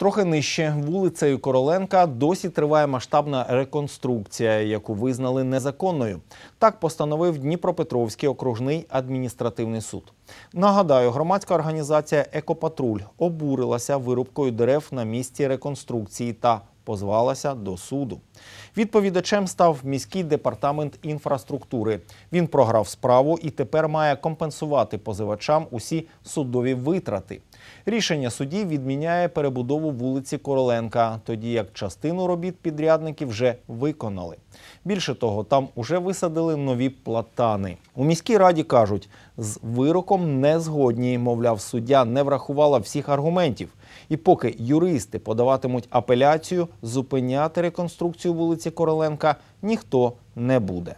Трохи нижче вулицею Короленка досі триває масштабна реконструкція, яку визнали незаконною. Так постановив Дніпропетровський окружний адміністративний суд. Нагадаю, громадська організація Екопатруль обурилася вирубкою дерев на місці реконструкції та позвалася до суду. Відповідачем став міський департамент інфраструктури. Він програв справу і тепер має компенсувати позивачам усі судові витрати. Рішення судді відміняє перебудову вулиці Короленка, тоді як частину робіт підрядників вже виконали. Більше того, там уже висадили нові платани. У міській раді кажуть, з вироком не згодні, мовляв, суддя не врахувала всіх аргументів. І поки юристи подаватимуть апеляцію, зупиняти реконструкцію вулиці Короленка ніхто не буде.